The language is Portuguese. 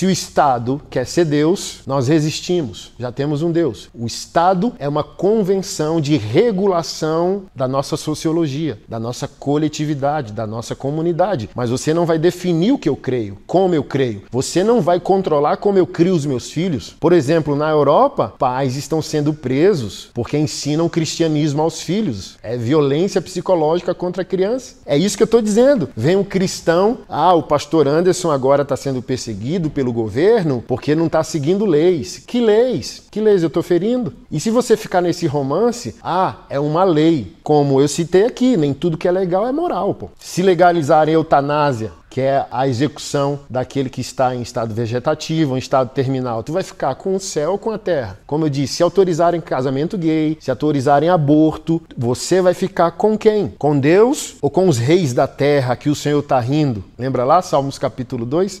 Se o Estado quer ser Deus, nós resistimos, já temos um Deus. O Estado é uma convenção de regulação da nossa sociologia, da nossa coletividade, da nossa comunidade. Mas você não vai definir o que eu creio, como eu creio. Você não vai controlar como eu crio os meus filhos. Por exemplo, na Europa, pais estão sendo presos porque ensinam cristianismo aos filhos. É violência psicológica contra a criança. É isso que eu estou dizendo. Vem um cristão, ah, o pastor Anderson agora está sendo perseguido pelo pelo governo porque não está seguindo leis. Que leis? Que leis eu estou ferindo? E se você ficar nesse romance, ah, é uma lei. Como eu citei aqui, nem tudo que é legal é moral, pô. Se legalizarem eutanásia, que é a execução daquele que está em estado vegetativo, em estado terminal. Tu vai ficar com o céu ou com a terra. Como eu disse, se autorizarem casamento gay, se autorizarem aborto, você vai ficar com quem? Com Deus ou com os reis da terra que o Senhor está rindo? Lembra lá, Salmos capítulo 2?